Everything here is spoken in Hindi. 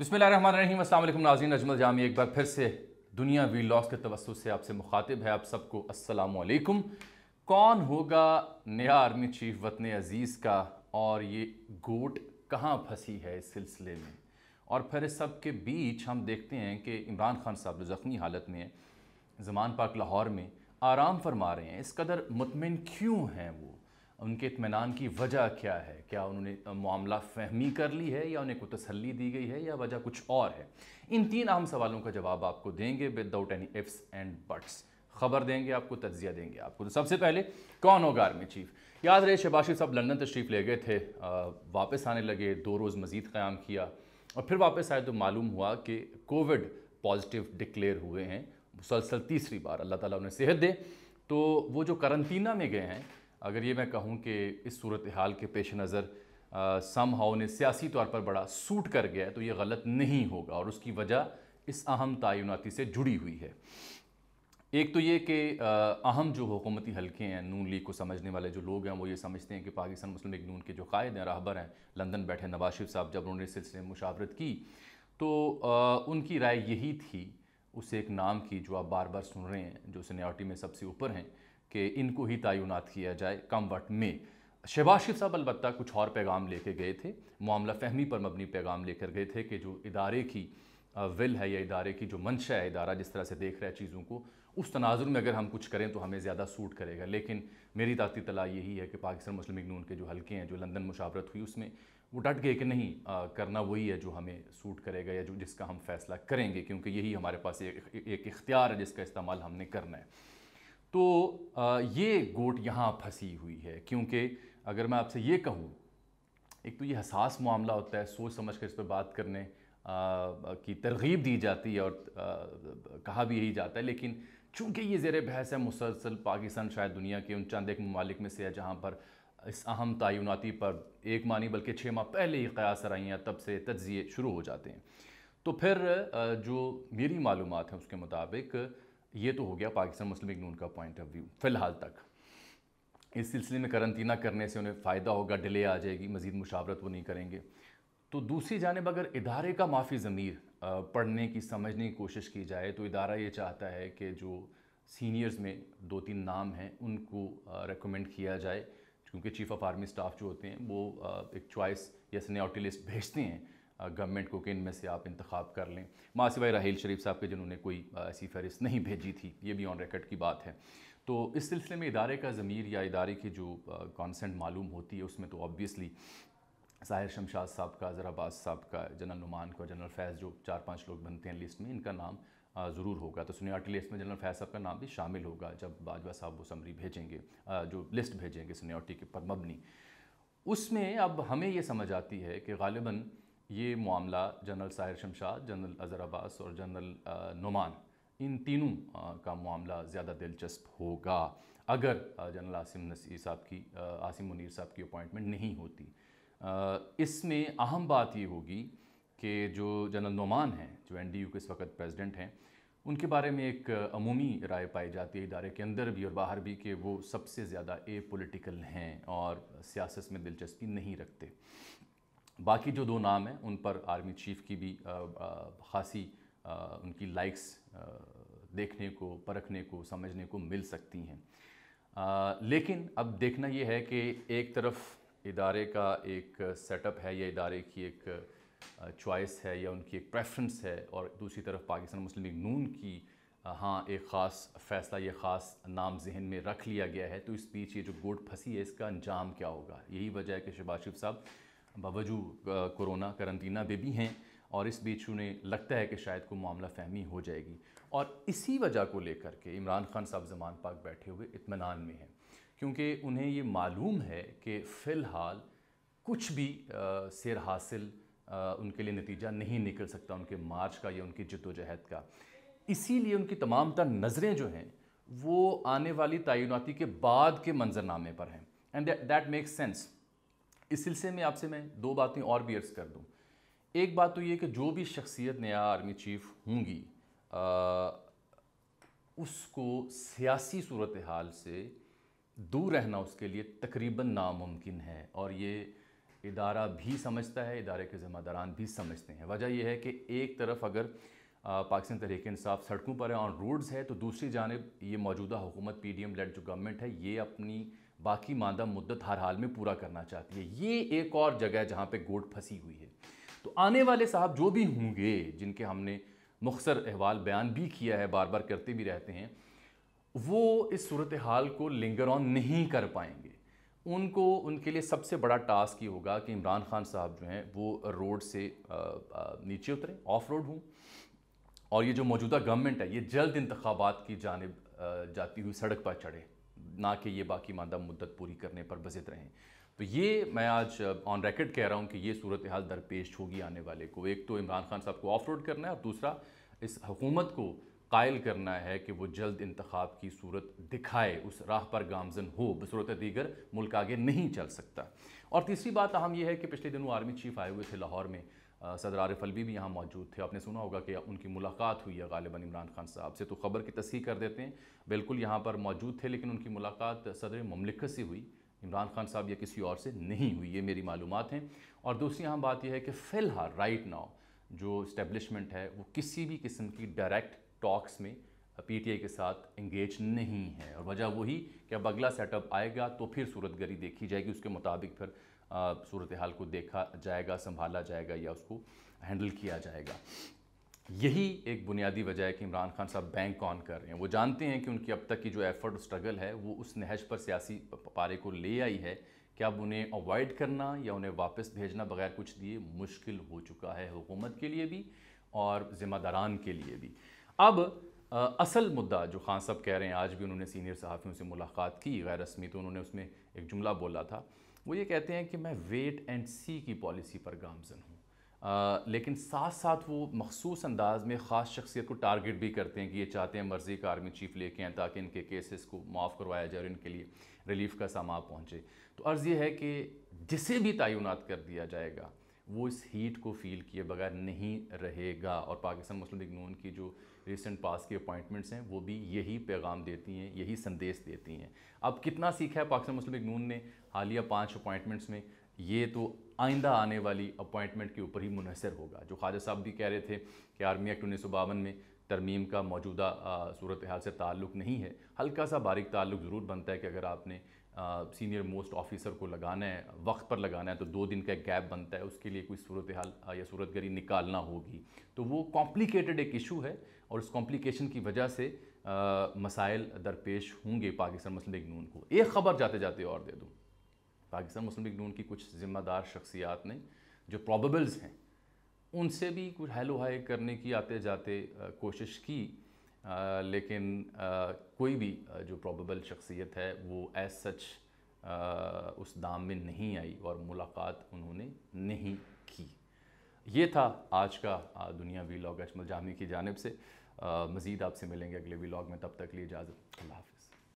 बिस्मिल रहीम अल्लाम नाजीन अजमल जामी एक बार फिर से दुनिया वी लॉस के तवसु से आपसे मुखातिब है आप सबको असलकुम कौन होगा नया आर्मी चीफ वतन अज़ीज़ का और ये गोट कहाँ फंसी है इस सिलसिले में और फिर इस सब के बीच हम देखते हैं कि इमरान खान साहब जो ज़ख्मी हालत में है जमान पाक लाहौर में आराम फरमा रहे हैं इस कदर मुतमिन क्यों हैं वो उनके इतमान की वजह क्या है क्या उन्होंने मामला फहमी कर ली है या उन्हें कोई तसली दी गई है या वजह कुछ और है इन तीन अहम सवालों का जवाब आपको देंगे without any ifs and buts खबर देंगे आपको तज्जिया देंगे आपको तो सबसे पहले कौन होगा आर्मी चीफ याद रहे शबाशी साहब लंदन तशरीफ़ ले गए थे आ, वापस आने लगे दो रोज़ मज़ीद क़्याम किया और फिर वापस आए तो मालूम हुआ कि कोविड पॉजिटिव डिक्लेयर हुए हैं मुसलसल तीसरी बार अल्लाह ताला उन्हें सेहत दे तो वो जो करंतना में गए हैं अगर ये मैं कहूँ कि इस सूरत हाल के पेश नज़र सम हाउ ने सियासी तौर पर बड़ा सूट कर गया है तो ये गलत नहीं होगा और उसकी वजह इस अहम तयनती से जुड़ी हुई है एक तो ये कि अहम जो हुकूमती हल्के हैं नून लीग को समझने वाले जो लोग हैं वो ये समझते हैं कि पाकिस्तान मुस्लिम लीग नून के जो कायद हैं राहबर हैं लंदन बैठे नवाज शरीफ साहब जब उन्होंने सिलसिले में मुशावरत की तो आ, उनकी राय यही थी उस एक नाम की जो आप बार बार सुन रहे हैं जो सीनियॉरिटी में सबसे ऊपर हैं कि इनको ही तयनत किया जाए कम वट में शहबाज साहब अलबत् कुछ और पैगाम लेके गए थे मामला फहमी पर मबनी पैगाम लेकर गए थे कि जो इदारे की विल है या इदारे की जो मंशा है इदारा जिस तरह से देख रहा है चीज़ों को उस तनाजुर में अगर हम कुछ करें तो हमें ज़्यादा सूट करेगा लेकिन मेरी ताकती तला यही है कि पाकिस्तान मुस्लिम नून के जो हल्के हैं जो लंदन मुशावरत हुई उसमें वो डट गए कि नहीं आ, करना वही है जो हमें सूट करेगा या जो जिसका हम फैसला करेंगे क्योंकि यही हमारे पास एक, एक इख्तियार है जिसका इस्तेमाल हमने करना है तो ये गोट यहाँ फंसी हुई है क्योंकि अगर मैं आपसे ये कहूँ एक तो ये हसास मामला होता है सोच समझ कर इस पर बात करने की तरगीब दी जाती है और कहा भी यही जाता है लेकिन चूँकि ये ज़ेर बहस है मुसलसल पाकिस्तान शायद दुनिया के उन चंद एक ममालिक में से है जहाँ पर इस अहम तयनती पर एक मानी बल्कि छः माह पहले ही क़यास रहियाँ तब से तजिए शुरू हो जाते हैं तो फिर जो मेरी मालूम है उसके मुताबिक ये तो हो गया पाकिस्तान मुस्लिम लीग नून का पॉइंट ऑफ व्यू फ़िलहाल तक इस सिलसिले में करंतना करने से उन्हें फ़ायदा होगा डिले आ जाएगी मज़ीद मुशावरत वो नहीं करेंगे तो दूसरी जानब अगर इदारे का माफ़ी ज़मीर पढ़ने की समझने की कोशिश की जाए तो इदारा ये चाहता है कि जो सीनियर्स में दो तीन नाम हैं उनको रेकमेंड किया जाए क्योंकि चीफ़ ऑफ आर्मी स्टाफ जो होते हैं वो एक चॉइस या सन्याटी लिस्ट भेजते हैं गवर्नमेंट को कि इनमें से आप इंतखब कर लें माँ सिवाय राहील शरीफ साहब के जिन्होंने कोई ऐसी फहरिस्त नहीं भेजी थी ये भी ऑन रिकॉर्ड की बात है तो इस सिलसिले में इदारे का ज़मीर या इदारे की जो कॉन्सेंट मालूम होती है उसमें तो ऑब्वियसली साहिर शमशाद साहब का ज़राबाज साहब का जनरल नुमान का जनरल फैज़ जो चार पांच लोग बनते हैं लिस्ट में इनका नाम ज़रूर होगा तो सुनियाटी लिस्ट में जनरल फैज़ साहब का नाम भी शामिल होगा जब बाजवा साहब वो समरी भेजेंगे जो लिस्ट भेजेंगे सुनियाटी के पर मबनी उसमें अब हमें ये समझ आती है कि गालिबा ये मामला जनरल साहिर शमशाद जनरल अज़र अब्बास और जनरल नुमान इन तीनों का मामला ज़्यादा दिलचस्प होगा अगर जनरल आसिम नसी साहब की आसिम मुनीर साहब की अपॉइंटमेंट नहीं होती इसमें अहम बात ये होगी कि जो जनरल नुमान हैं जो एन डी यू के इस वक्त प्रेसिडेंट हैं उनके बारे में एक अमूमी राय पाई जाती है इदारे के अंदर भी और बाहर भी कि वो सबसे ज़्यादा ए पोलिटिकल हैं और सियासत में दिलचस्पी नहीं रखते बाकी जो दो नाम हैं उन पर आर्मी चीफ की भी खासी उनकी लाइक्स देखने को परखने को समझने को मिल सकती हैं लेकिन अब देखना ये है कि एक तरफ इदारे का एक सेटअप है या इदारे की एक चॉइस है या उनकी एक प्रेफरेंस है और दूसरी तरफ पाकिस्तान मुस्लिम लीग नून की हाँ एक ख़ास फ़ैसला या ख़ास नाम जहन में रख लिया गया है तो इस बीच ये जो गोट फंसी है इसका अंजाम क्या होगा यही वजह है कि शबाशिफ साहब बावजूद कोरोना करंतना में भी हैं और इस बीच उन्हें लगता है कि शायद को मामला फहमी हो जाएगी और इसी वजह को लेकर के इमरान खान साहब जमान पाक बैठे हुए इतमान में हैं क्योंकि उन्हें ये मालूम है कि फ़िलहाल कुछ भी आ, सिर हासिल आ, उनके लिए नतीजा नहीं निकल सकता उनके मार्च का या उनकी जद्दोजहद का इसीलिए उनकी तमाम तर नज़रें जो हैं वो आने वाली तयनती के बाद के मंजरनामे पर हैं एंड दैट मेक्स सेंस इस सिलसिले में आपसे मैं दो बातें और भी अर्ज़ कर दूँ एक बात तो ये कि जो भी शख्सियत नया आर्मी चीफ होंगी उसको सियासी सूरत हाल से दूर रहना उसके लिए तकरीबन नामुमकिन है और ये इदारा भी समझता है इदारे के ज़िम्मेदारान भी समझते हैं वजह यह है कि एक तरफ अगर पाकिस्तान तहरीक इंसाफ सड़कों पर है ऑन रोड्स है तो दूसरी जानब ये मौजूदा हुकूमत पी डी एम लेड जो गवर्नमेंट है ये अपनी बाकी मादा मुद्दत हर हाल में पूरा करना चाहती है ये एक और जगह है जहाँ पर गोट फंसी हुई है तो आने वाले साहब जो भी होंगे जिनके हमने मुखसर अहवाल बयान भी किया है बार बार करते भी रहते हैं वो इस सूरत हाल को लिंगर ऑन नहीं कर पाएंगे उनको उनके लिए सबसे बड़ा टास्क ये होगा कि इमरान खान साहब जो हैं वो रोड से नीचे उतरें ऑफ रोड हों और ये जो मौजूदा गवर्नमेंट है ये जल्द इंतबात की जानब जाती हुई सड़क पर चढ़े ना कि ये बाकी मादा मुद्दत पूरी करने पर बजित रहें तो ये मैं आज ऑन uh, रिकॉर्ड कह रहा हूँ कि ये सूरत हाल दरपेश होगी आने वाले को एक तो इमरान खान साहब को ऑफ रोड करना है और दूसरा इस हुकूमत को कायल करना है कि वो जल्द इंतखब की सूरत दिखाए उस राह पर गामजन हो बसूरत दीगर मुल्क आगे नहीं चल सकता और तीसरी बात अहम यह है कि पिछले दिनों आर्मी चीफ आए हुए थे लाहौर में सदर आरिफ अलवी भी यहाँ मौजूद थे आपने सुना होगा कि उनकी मुलाकात हुई है गालिबा इमरान खान साहब से तो ख़बर की तस्ह कर देते हैं बिल्कुल यहाँ पर मौजूद थे लेकिन उनकी मुलाकात सदर ममलिकत से हुई इमरान खान साहब या किसी और से नहीं हुई ये मेरी मालूम हैं और दूसरी यहाँ बात यह है कि फ़िलहाल राइट नाव जो इस्टेब्लिशमेंट है वो किसी भी किस्म की डायरेक्ट टॉक्स में पीटीआई के साथ इंगेज नहीं है और वजह वही कि अब अगला सेटअप आएगा तो फिर सूरत गरी देखी जाएगी उसके मुताबिक फिर सूरत हाल को देखा जाएगा संभाला जाएगा या उसको हैंडल किया जाएगा यही एक बुनियादी वजह है कि इमरान खान साहब बैंक ऑन कर रहे हैं वो जानते हैं कि उनकी अब तक की जो एफर्ट स्ट्रगल है वो उस नहज पर सियासी पारे को ले आई है कि अब उन्हें अवॉइड करना या उन्हें वापस भेजना बगैर कुछ दिए मुश्किल हो चुका है हुकूमत के लिए भी और ज़िम्मेदारान के लिए भी अब आ, असल मुद्दा जो खान साहब कह रहे हैं आज भी उन्होंने सीनियर सहाफ़ियों से मुलाकात की गैर रस्मी तो उन्होंने उसमें एक जुमला बोला था वो ये कहते हैं कि मैं वेट एंड सी की पॉलिसी पर गामजन हूँ लेकिन साथ साथ वो मखसूस अंदाज में ख़ास शख्सियत को टारगेट भी करते हैं कि ये चाहते हैं मर्ज़ी का आर्मी चीफ लेके आए ताकि इनके केसेस को माफ़ करवाया जाए और इनके लिए रिलीफ का सामान पहुँचे तो अर्ज़ ये है कि जिसे भी तयनत कर दिया जाएगा वो इस हीट को फील किए बगैर नहीं रहेगा और पाकिस्तान मुस्लिम लीग नून की जो रिसेंट पास की अपॉइंटमेंट्स हैं वो भी यही पैगाम देती हैं यही संदेश देती हैं अब कितना सीखा है पाकिस्तान मुस्लिम नून ने हालिया पाँच अपॉइंटमेंट्स में ये तो आइंदा आने वाली अपॉइंटमेंट के ऊपर ही मुनसर होगा जो ख्वाजा साहब भी कह रहे थे कि आर्मी एक्ट उन्नीस में तरमीम का मौजूदा सूरत हाल से ताल्लुक़ नहीं है हल्का सा बारिक ताल्लुक़ ज़रूर बनता है कि अगर आपने सीनियर मोस्ट ऑफिसर को लगाना है वक्त पर लगाना है तो दो दिन का एक गैप बनता है उसके लिए कोई सूरत हाल या सूरत गरी निकालना होगी तो वो कॉम्प्लिकेटेड एक इशू है और उस कॉम्प्लिकेशन की वजह से आ, मसाइल दरपेश होंगे पाकिस्तान मुस्लिम लीग नून को एक ख़बर जाते जाते और दे दूँ पाकिस्तान मुस्लिम लीग नून की कुछ ज़िम्मेदार शख्सियात ने जो प्रॉबल्स हैं उनसे भी कुछ हेलो हाय करने की आते जाते कोशिश की लेकिन कोई भी जो प्रॉबल शख्सियत है वो एज सच उस दाम में नहीं आई और मुलाकात उन्होंने नहीं की ये था आज का दुनिया वी लॉग अजमल जामी की जानब से मज़ीद आपसे मिलेंगे अगले वी लॉग में तब तक लिए इजाज़त अल्लाह हाफ़